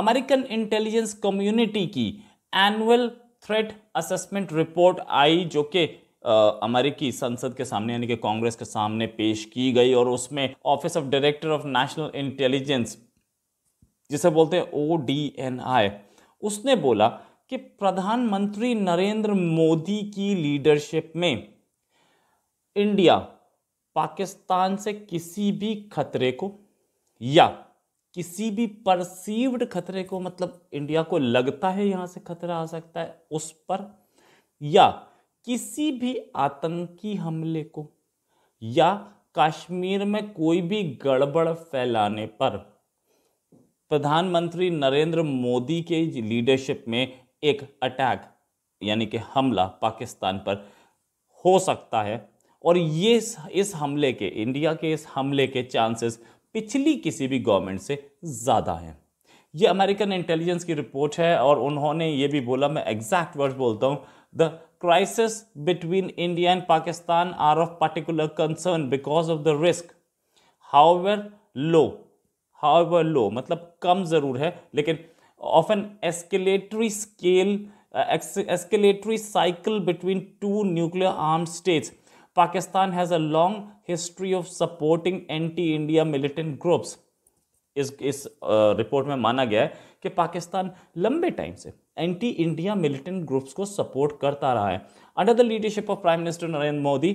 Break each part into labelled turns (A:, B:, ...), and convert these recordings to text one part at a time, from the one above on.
A: American intelligence community की annual threat assessment report आई जो कि अमेरिकी संसद के सामने यानी कि कांग्रेस के सामने पेश की गई और उसमें office of director of national intelligence जिसे बोलते हैं ओ डी एन आई उसने बोला कि प्रधानमंत्री नरेंद्र मोदी की लीडरशिप में इंडिया पाकिस्तान से किसी भी खतरे को या किसी भी परसीव्ड खतरे को मतलब इंडिया को लगता है यहाँ से खतरा आ सकता है उस पर या किसी भी आतंकी हमले को या कश्मीर में कोई भी गड़बड़ फैलाने पर प्रधानमंत्री नरेंद्र मोदी के लीडरशिप में एक अटैक यानी कि हमला पाकिस्तान पर हो सकता है और ये इस हमले के इंडिया के इस हमले के चांसेस पिछली किसी भी गवर्नमेंट से ज़्यादा हैं ये अमेरिकन इंटेलिजेंस की रिपोर्ट है और उन्होंने ये भी बोला मैं एग्जैक्ट वर्ड बोलता हूँ the crisis between India and Pakistan are of particular concern because of the risk however low however low मतलब कम ज़रूर है लेकिन of an escalatory scale escalatory cycle between two nuclear arm states Pakistan has a long history of supporting anti India militant groups इस इस report में माना गया है कि पाकिस्तान लंबे टाइम से एंटी इंडिया मिलिटेंट ग्रुप्स को सपोर्ट करता रहा है under the leadership of prime minister Narendra Modi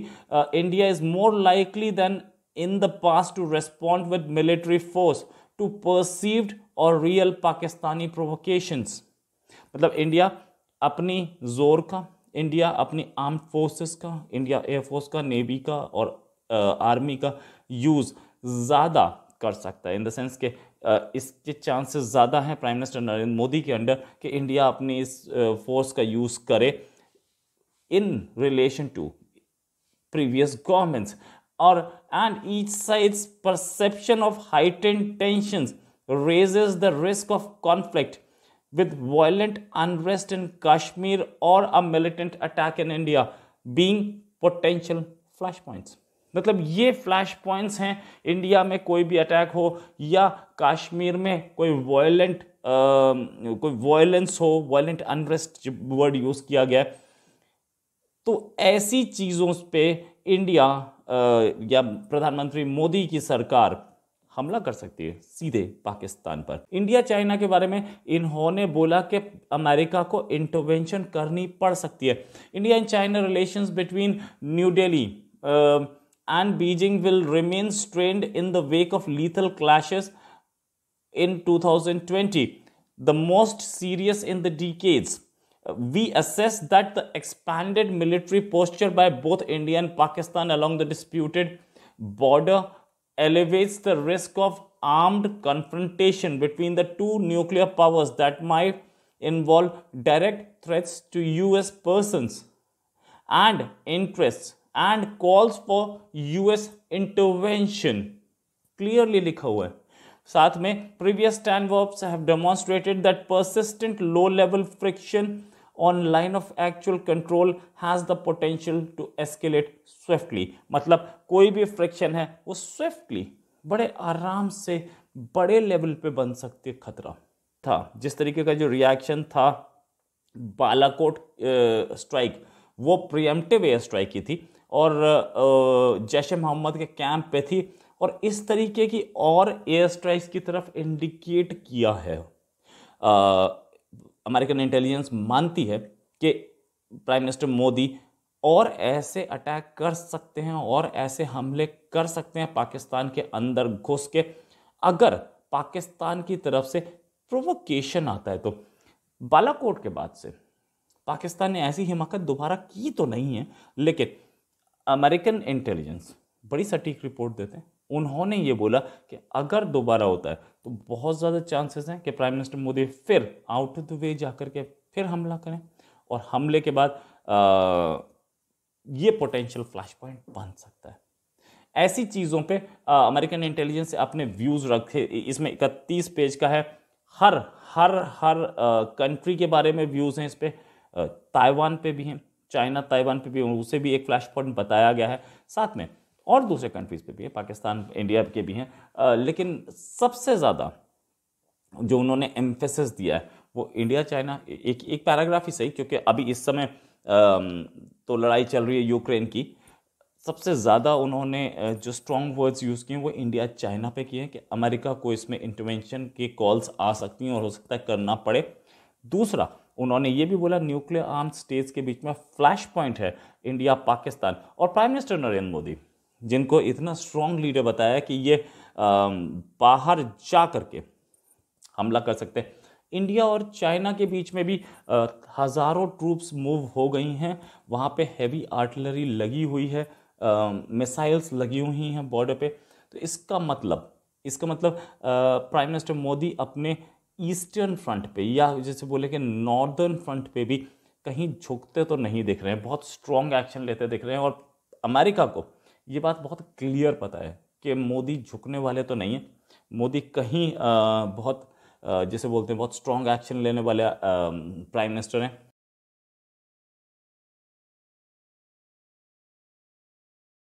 A: India is more likely than in the past to respond with military force to perceived or real Pakistani provocations मतलब इंडिया अपनी जोर का India अपनी arm forces का इंडिया एयरफोर्स का नेवी का और army का यूज़ ज़्यादा कर सकता है इन द सेंस के इसके चांसेस ज़्यादा हैं प्राइम मिनिस्टर नरेंद्र मोदी के अंडर कि इंडिया अपनी इस फोर्स का यूज़ करे in relation to previous governments और and each sides perception of heightened tension raises the risk of conflict with violent unrest in Kashmir or a militant attack in India being potential flashpoints. मतलब ये flash points हैं India में कोई भी attack हो या कश्मीर में कोई वायलेंट कोई वायलेंस हो वायलेंट अनरेस्ट वर्ड यूज़ किया गया तो ऐसी चीज़ों पे इंडिया आ, या प्रधानमंत्री मोदी की सरकार हमला कर सकती है सीधे पाकिस्तान पर इंडिया चाइना के बारे में इन्होंने बोला कि अमेरिका को इंटरवेंशन करनी पड़ सकती है India and China relation between new Delhi and Beijing will remain strained in the wake of lethal clashes in 2020 the most serious in the decades we assess that the expanded military posture by both India and Pakistan along the disputed border elevates the risk of armed confrontation between the two nuclear powers that might involve direct threats to US persons and interests and calls for US intervention. Clearly, लिखा हुआ है साथ में previous ten verbs have demonstrated that persistent low on line of actual control has the potential to escalate swiftly मतलब कोई भी friction है वो स्विफ्टली बड़े आराम से बड़े लेवल पे बन सकते खतरा था जिस तरीके का जो रिएक्शन था बालाकोट स्ट्राइक वो प्रियमटिव एयर स्ट्राइक की थी और जैश मोहम्मद के कैंप पे थी और इस तरीके की और एयर स्ट्राइक की तरफ इंडिकेट किया है आ, अमेरिकन इंटेलिजेंस मानती है कि प्राइम मिनिस्टर मोदी और ऐसे अटैक कर सकते हैं और ऐसे हमले कर सकते हैं पाकिस्तान के अंदर घुस के अगर पाकिस्तान की तरफ से प्रोवोकेशन आता है तो बालाकोट के बाद से पाकिस्तान ने ऐसी हिमाकत दोबारा की तो नहीं है लेकिन अमेरिकन इंटेलिजेंस बड़ी सटीक रिपोर्ट देते हैं उन्होंने ये बोला कि अगर दोबारा होता है तो बहुत ज़्यादा चांसेस हैं कि प्राइम मिनिस्टर मोदी फिर आउट ऑफ द वे जा के फिर हमला करें और हमले के बाद आ, ये पोटेंशियल फ्लैश पॉइंट बन सकता है ऐसी चीज़ों पे अमेरिकन इंटेलिजेंस अपने व्यूज़ रखे इसमें इकतीस पेज का है हर हर हर कंट्री के बारे में व्यूज़ हैं इस पर ताइवान पे भी हैं चाइना ताइवान पे भी उसे भी एक फ्लैश पॉइंट बताया गया है साथ में और दूसरे कंट्रीज़ पे भी है पाकिस्तान इंडिया के भी हैं लेकिन सबसे ज़्यादा जो उन्होंने एम्फेसिस दिया है वो इंडिया चाइना एक एक पैराग्राफ ही सही क्योंकि अभी इस समय तो लड़ाई चल रही है यूक्रेन की सबसे ज़्यादा उन्होंने जो स्ट्रॉन्ग वर्ड्स यूज़ किए हैं वो इंडिया चाइना पे किए हैं कि अमेरिका को इसमें इंटरवेंशन के कॉल्स आ सकती हैं और हो सकता है करना पड़े दूसरा उन्होंने ये भी बोला न्यूक्लियर आर्म स्टेट्स के बीच में फ्लैश पॉइंट है इंडिया पाकिस्तान और प्राइम मिनिस्टर नरेंद्र मोदी जिनको इतना स्ट्रॉन्ग लीडर बताया कि ये बाहर जा करके हमला कर सकते हैं इंडिया और चाइना के बीच में भी हज़ारों ट्रूप्स मूव हो गई हैं वहाँ पे हैवी आर्टिलरी लगी हुई है मिसाइल्स लगी हुई हैं बॉर्डर पे तो इसका मतलब इसका मतलब प्राइम मिनिस्टर मोदी अपने ईस्टर्न फ्रंट पे या जैसे बोले कि नॉर्दर्न फ्रंट पे भी कहीं झुकते तो नहीं दिख रहे हैं बहुत स्ट्रॉन्ग एक्शन लेते दिख रहे हैं और अमेरिका को ये बात बहुत क्लियर पता है कि मोदी झुकने वाले तो नहीं है मोदी कहीं बहुत जैसे बोलते हैं बहुत स्ट्रॉन्ग एक्शन लेने वाले प्राइम मिनिस्टर हैं